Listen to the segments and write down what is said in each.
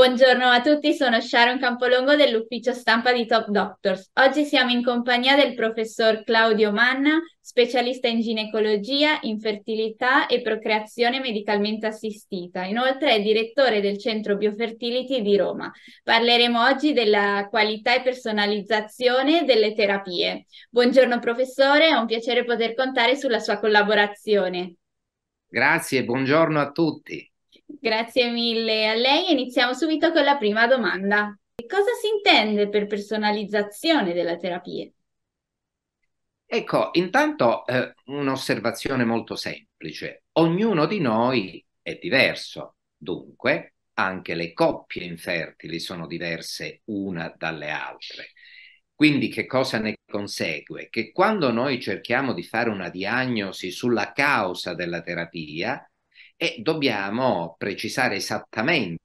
Buongiorno a tutti, sono Sharon Campolongo dell'ufficio stampa di Top Doctors. Oggi siamo in compagnia del professor Claudio Manna, specialista in ginecologia, infertilità e procreazione medicalmente assistita. Inoltre è direttore del Centro Biofertility di Roma. Parleremo oggi della qualità e personalizzazione delle terapie. Buongiorno professore, è un piacere poter contare sulla sua collaborazione. Grazie, buongiorno a tutti. Grazie mille a lei iniziamo subito con la prima domanda. Cosa si intende per personalizzazione della terapia? Ecco, intanto eh, un'osservazione molto semplice. Ognuno di noi è diverso, dunque anche le coppie infertili sono diverse una dalle altre. Quindi che cosa ne consegue? Che quando noi cerchiamo di fare una diagnosi sulla causa della terapia, e dobbiamo precisare esattamente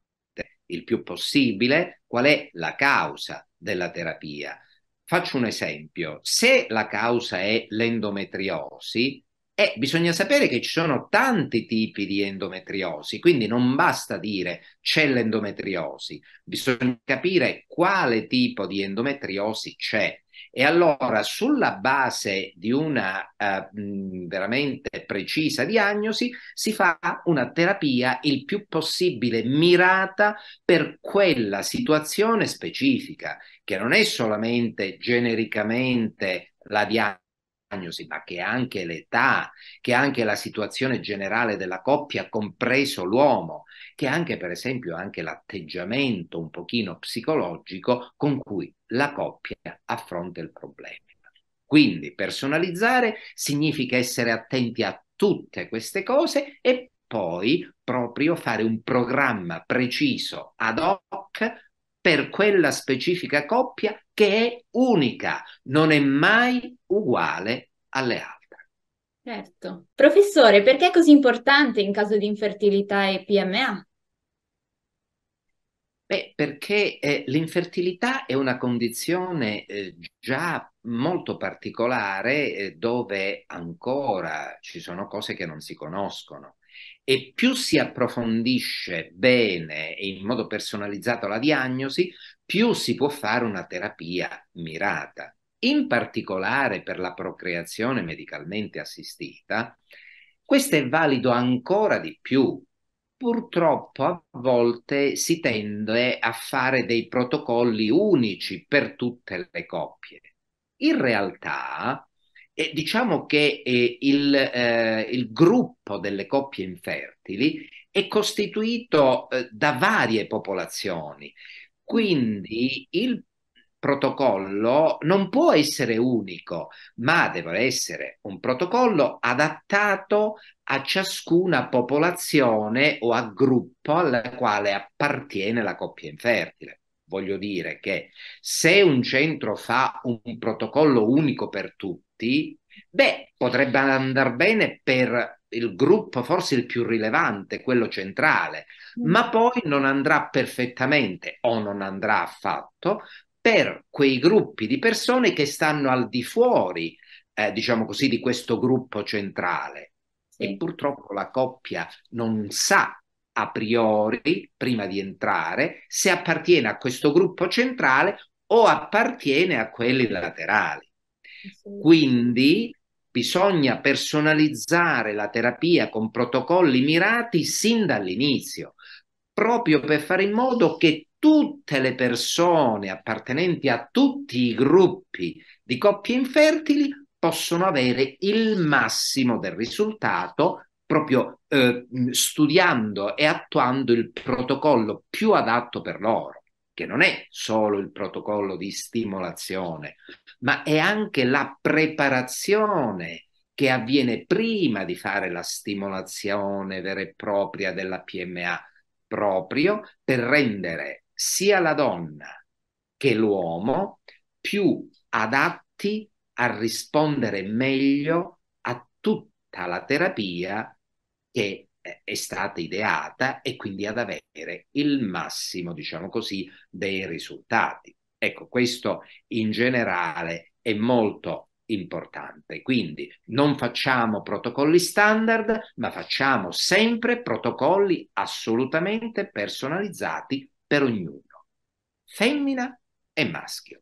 il più possibile qual è la causa della terapia. Faccio un esempio, se la causa è l'endometriosi, e bisogna sapere che ci sono tanti tipi di endometriosi, quindi non basta dire c'è l'endometriosi, bisogna capire quale tipo di endometriosi c'è. E allora, sulla base di una eh, veramente precisa diagnosi, si fa una terapia il più possibile mirata per quella situazione specifica, che non è solamente genericamente la diagnosi diagnosi, ma che anche l'età, che anche la situazione generale della coppia, compreso l'uomo, che anche per esempio anche l'atteggiamento un pochino psicologico con cui la coppia affronta il problema. Quindi personalizzare significa essere attenti a tutte queste cose e poi proprio fare un programma preciso ad hoc per quella specifica coppia che è unica, non è mai uguale alle altre. Certo. Professore, perché è così importante in caso di infertilità e PMA? Beh, perché eh, l'infertilità è una condizione eh, già molto particolare eh, dove ancora ci sono cose che non si conoscono e più si approfondisce bene e in modo personalizzato la diagnosi, più si può fare una terapia mirata, in particolare per la procreazione medicalmente assistita, questo è valido ancora di più. Purtroppo a volte si tende a fare dei protocolli unici per tutte le coppie. In realtà, eh, diciamo che eh, il, eh, il, gruppo delle coppie infertili è costituito eh, da varie popolazioni quindi il protocollo non può essere unico, ma deve essere un protocollo adattato a ciascuna popolazione o a gruppo alla quale appartiene la coppia infertile. Voglio dire che se un centro fa un protocollo unico per tutti, beh, potrebbe andare bene per il gruppo forse il più rilevante, quello centrale, mm. ma poi non andrà perfettamente o non andrà affatto per quei gruppi di persone che stanno al di fuori, eh, diciamo così, di questo gruppo centrale. E purtroppo la coppia non sa a priori, prima di entrare, se appartiene a questo gruppo centrale o appartiene a quelli laterali. Quindi Bisogna personalizzare la terapia con protocolli mirati sin dall'inizio, proprio per fare in modo che tutte le persone appartenenti a tutti i gruppi di coppie infertili possono avere il massimo del risultato proprio eh, studiando e attuando il protocollo più adatto per loro, che non è solo il protocollo di stimolazione, ma è anche la preparazione che avviene prima di fare la stimolazione vera e propria della PMA, proprio per rendere sia la donna che l'uomo più adatti a rispondere meglio a tutta la terapia che eh, è stata ideata e quindi ad avere il massimo, diciamo così, dei risultati. Ecco, questo in generale è molto importante. Quindi non facciamo protocolli standard, ma facciamo sempre protocolli assolutamente personalizzati per ognuno, femmina e maschio.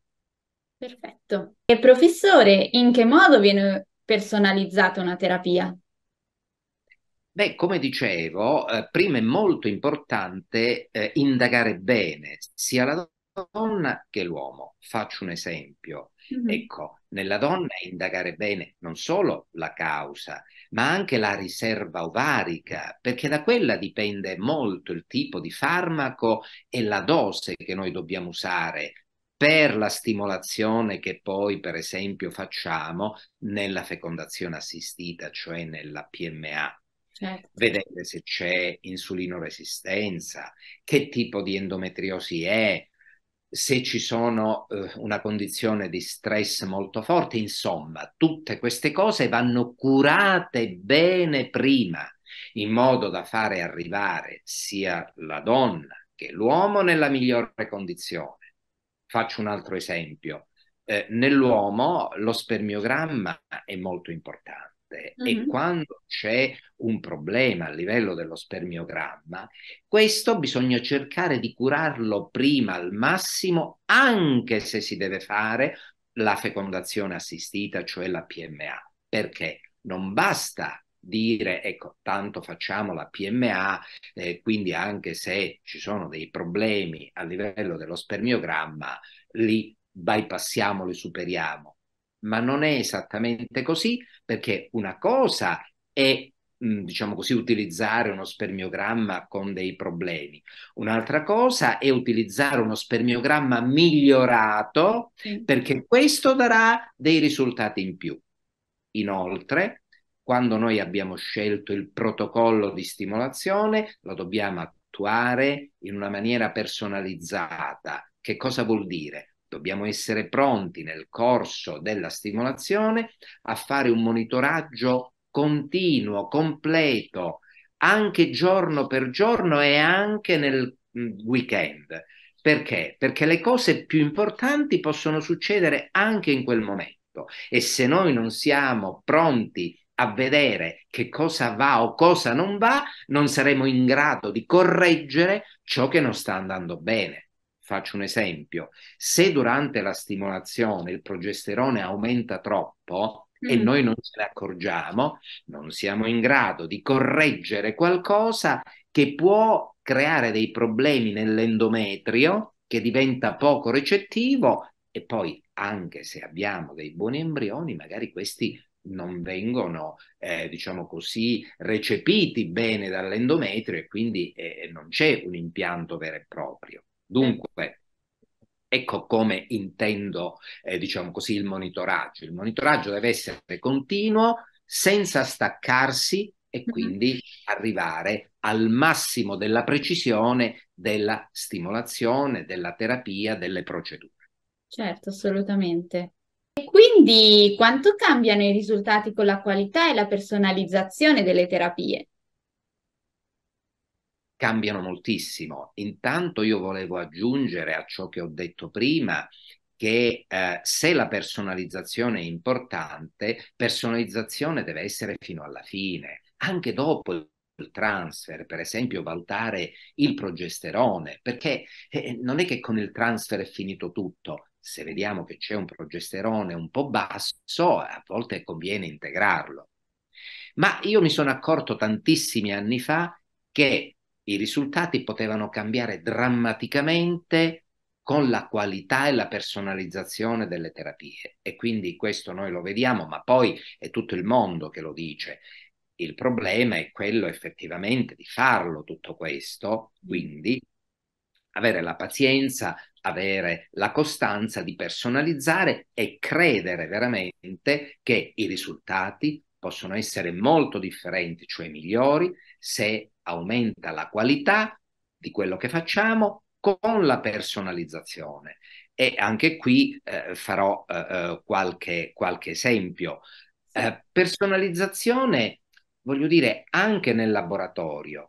Perfetto. E professore, in che modo viene personalizzata una terapia? Beh, come dicevo, eh, prima è molto importante eh, indagare bene sia la donna che l'uomo. Faccio un esempio. Mm-hmm. Ecco, nella donna indagare bene non solo la causa, ma anche la riserva ovarica, perché da quella dipende molto il tipo di farmaco e la dose che noi dobbiamo usare per la stimolazione che poi, per esempio, facciamo nella fecondazione assistita, cioè nella PMA. Certo. Vedere se c'è insulino resistenza, che tipo di endometriosi è, se ci sono eh, una condizione di stress molto forte, insomma, tutte queste cose vanno curate bene prima, in modo da fare arrivare sia la donna che l'uomo nella migliore condizione. Faccio un altro esempio. Eh, nell'uomo lo spermiogramma è molto importante forte mm-hmm. e quando c'è un problema a livello dello spermiogramma, questo bisogna cercare di curarlo prima al massimo, anche se si deve fare la fecondazione assistita, cioè la PMA, perché non basta dire ecco tanto facciamo la PMA eh, quindi anche se ci sono dei problemi a livello dello spermiogramma li bypassiamo li superiamo ma non è esattamente così perché una cosa è mm, diciamo così, utilizzare uno spermiogramma con dei problemi. Un'altra cosa è utilizzare uno spermiogramma migliorato perché questo darà dei risultati in più. Inoltre, quando noi abbiamo scelto il protocollo di stimolazione, lo dobbiamo attuare in una maniera personalizzata. Che cosa vuol dire? Dobbiamo essere pronti nel corso della stimolazione a fare un monitoraggio continuo, completo, anche giorno per giorno e anche nel mm, weekend. Perché? Perché le cose più importanti possono succedere anche in quel momento e se noi non siamo pronti a vedere che cosa va o cosa non va, non saremo in grado di correggere ciò che non sta andando bene. Faccio un esempio, se durante la stimolazione il progesterone aumenta troppo mm. e mm-hmm. noi non ce ne accorgiamo, non siamo in grado di correggere qualcosa che può creare dei problemi nell'endometrio che diventa poco recettivo e poi anche se abbiamo dei buoni embrioni, magari questi non vengono, eh, diciamo così, recepiti bene dall'endometrio e quindi eh, non c'è un impianto vero e proprio. Dunque, Ecco come intendo, eh, diciamo così, il monitoraggio. Il monitoraggio deve essere continuo, senza staccarsi e mm-hmm. quindi arrivare al massimo della precisione della stimolazione, della terapia, delle procedure. Certo, assolutamente. E quindi quanto cambiano i risultati con la qualità e la personalizzazione delle terapie? cambiano moltissimo. Intanto io volevo aggiungere a ciò che ho detto prima che eh, se la personalizzazione è importante, personalizzazione deve essere fino alla fine, anche dopo il transfer, per esempio valutare il progesterone, perché eh, non è che con il transfer è finito tutto, se vediamo che c'è un progesterone un po' basso, a volte conviene integrarlo. Ma io mi sono accorto tantissimi anni fa che i risultati potevano cambiare drammaticamente con la qualità e la personalizzazione delle terapie. E quindi questo noi lo vediamo, ma poi è tutto il mondo che lo dice. Il problema è quello effettivamente di farlo tutto questo, mm. quindi avere la pazienza, avere la costanza di personalizzare e credere veramente che i risultati possono essere molto differenti, cioè migliori, se aumenta la qualità di quello che facciamo con la personalizzazione. E anche qui eh, farò eh, eh qualche, qualche, esempio. Eh, personalizzazione, voglio dire, anche nel laboratorio.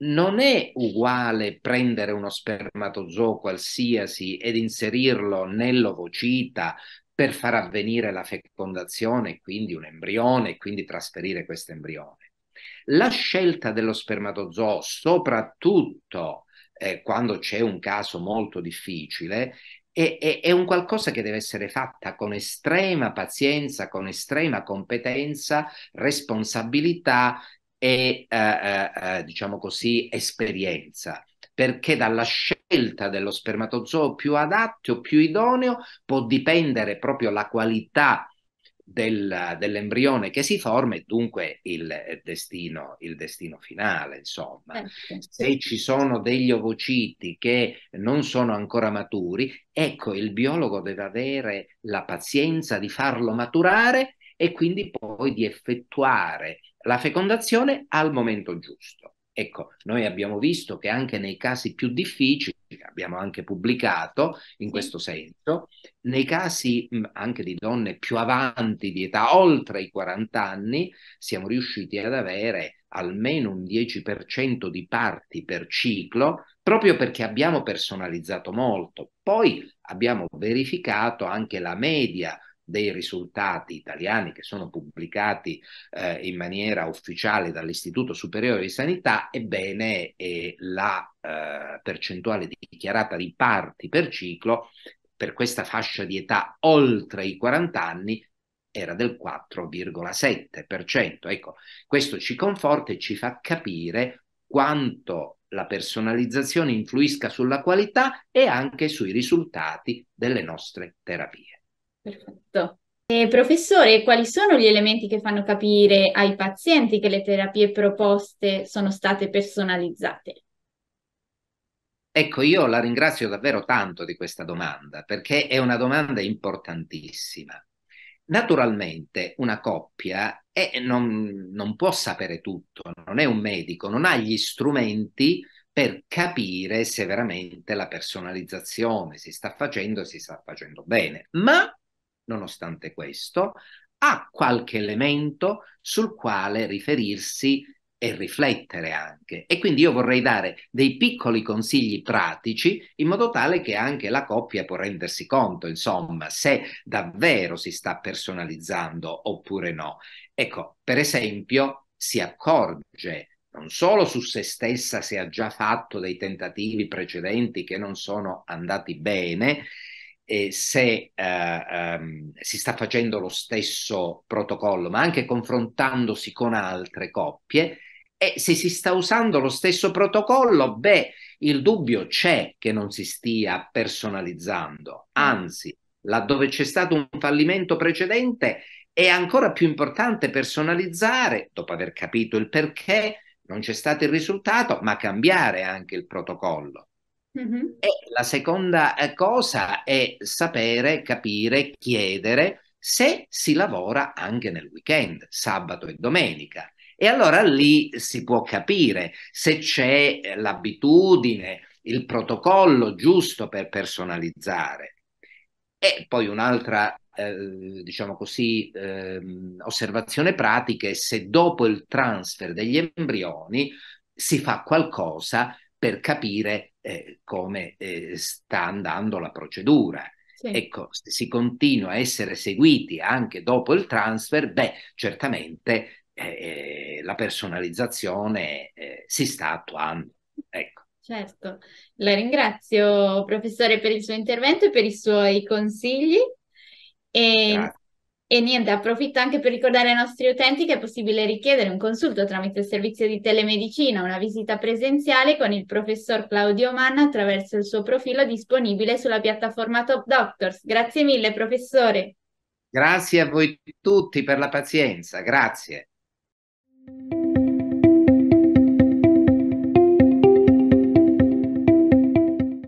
Non è uguale prendere uno spermatozoo qualsiasi ed inserirlo nell'ovocita per far avvenire la fecondazione, quindi un embrione, e quindi trasferire questo embrione la scelta dello spermatozoo, soprattutto eh, quando c'è un caso molto difficile, è, è, è, un qualcosa che deve essere fatta con estrema pazienza, con estrema competenza, responsabilità e, eh, eh, eh diciamo così, esperienza perché dalla scelta dello spermatozoo più adatto o più idoneo può dipendere proprio la qualità del, dell'embrione che si forma e dunque il eh, destino, il destino finale, insomma. Certo, Se ci sono degli ovociti che non sono ancora maturi, ecco, il biologo deve avere la pazienza di farlo maturare e quindi poi di effettuare la fecondazione al momento giusto. Ecco, noi abbiamo visto che anche nei casi più difficili, abbiamo anche pubblicato in questo senso, nei casi anche di donne più avanti di età, oltre i 40 anni, siamo riusciti ad avere almeno un 10% di parti per ciclo, proprio perché abbiamo personalizzato molto. Poi abbiamo verificato anche la media dei risultati italiani che sono pubblicati eh, in maniera ufficiale dall'Istituto Superiore di Sanità, ebbene eh, la eh, percentuale dichiarata di parti per ciclo per questa fascia di età oltre i 40 anni era del 4,7%. Ecco, questo ci conforta e ci fa capire quanto la personalizzazione influisca sulla qualità e anche sui risultati delle nostre terapie. Perfetto. Eh, professore, quali sono gli elementi che fanno capire ai pazienti che le terapie proposte sono state personalizzate? Ecco, io la ringrazio davvero tanto di questa domanda perché è una domanda importantissima. Naturalmente una coppia è, non, non può sapere tutto, non è un medico, non ha gli strumenti per capire se veramente la personalizzazione si sta facendo e si sta facendo bene, ma nonostante questo, ha qualche elemento sul quale riferirsi e riflettere anche. E quindi io vorrei dare dei piccoli consigli pratici in modo tale che anche la coppia può rendersi conto, insomma, se davvero si sta personalizzando oppure no. Ecco, per esempio, si accorge non solo su se stessa se ha già fatto dei tentativi precedenti che non sono andati bene, eh, se eh, ehm, si sta facendo lo stesso protocollo, ma anche confrontandosi con altre coppie, e se si sta usando lo stesso protocollo, beh, il dubbio c'è che non si stia personalizzando, mm. anzi, laddove c'è stato un fallimento precedente, è ancora più importante personalizzare, dopo aver capito il perché, non c'è stato il risultato, ma cambiare anche il protocollo. Mm-hmm. E la seconda eh, cosa è sapere, capire, chiedere se si lavora anche nel weekend, sabato e domenica. E allora lì si può capire se c'è eh, l'abitudine, il protocollo giusto per personalizzare. E poi un'altra, eh, diciamo così, eh, osservazione pratica è se dopo il transfer degli embrioni si fa qualcosa per capire eh, come eh, sta andando la procedura. Sì. Ecco, se si continua a essere seguiti anche dopo il transfer, beh, certamente eh, eh la personalizzazione eh, si sta attuando. Ecco. Certo, la ringrazio professore per il suo intervento e per i suoi consigli. E Grazie. E niente, approfitto anche per ricordare ai nostri utenti che è possibile richiedere un consulto tramite il servizio di telemedicina, una visita presenziale con il professor Claudio Manna attraverso il suo profilo disponibile sulla piattaforma Top Doctors. Grazie mille, professore. Grazie a voi tutti per la pazienza, grazie.